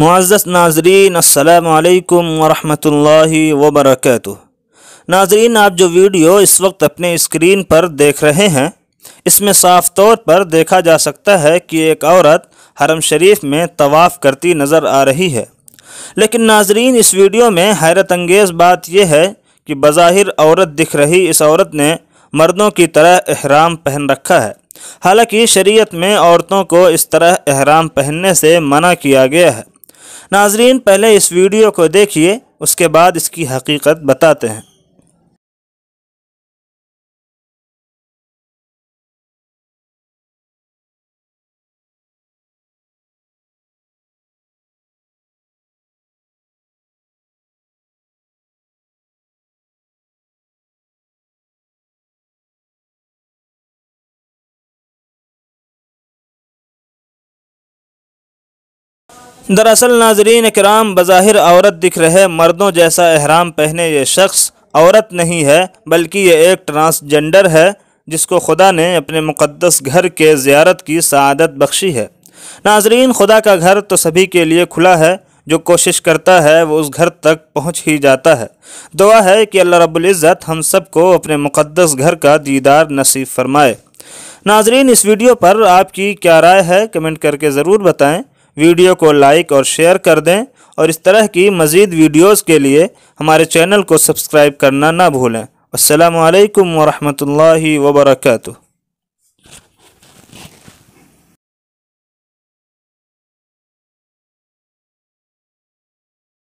मुआज़ नाजरीन असलकम वरहि वबरक नाजरीन आप जो वीडियो इस वक्त अपने स्क्रीन पर देख रहे हैं इसमें साफ तौर पर देखा जा सकता है कि एक औरत हरम शरीफ में तवाफ़ करती नज़र आ रही है लेकिन नाजरीन इस वीडियो में हैरत अंगेज़ बात यह है कि बज़ाहिर औरत दिख रही इस औरत ने मर्दों की तरह अहराम पहन रखा है हालांकि शरीयत में औरतों को इस तरह अहराम पहनने से मना किया गया है नाजरीन पहले इस वीडियो को देखिए उसके बाद इसकी हकीकत बताते हैं दरअसल नाजरीन कराम बज़ाहिर औरत दिख रहे मर्दों जैसा अहराम पहने ये शख्स औरत नहीं है बल्कि ये एक ट्रांसजेंडर है जिसको खुदा ने अपने मुक़दस घर के ज़्यारत की सआदत बख्शी है नाजरीन खुदा का घर तो सभी के लिए खुला है जो कोशिश करता है वो उस घर तक पहुंच ही जाता है दुआ है कि अल्लाह इज़्ज़त हम सब को अपने मुक़दस घर का दीदार नसीब फरमाए नाजरीन इस वीडियो पर आपकी क्या राय है कमेंट करके ज़रूर बताएं वीडियो को लाइक और शेयर कर दें और इस तरह की मज़ीद वीडियोज़ के लिए हमारे चैनल को सब्सक्राइब करना ना भूलें असलकम वरहमल वर्का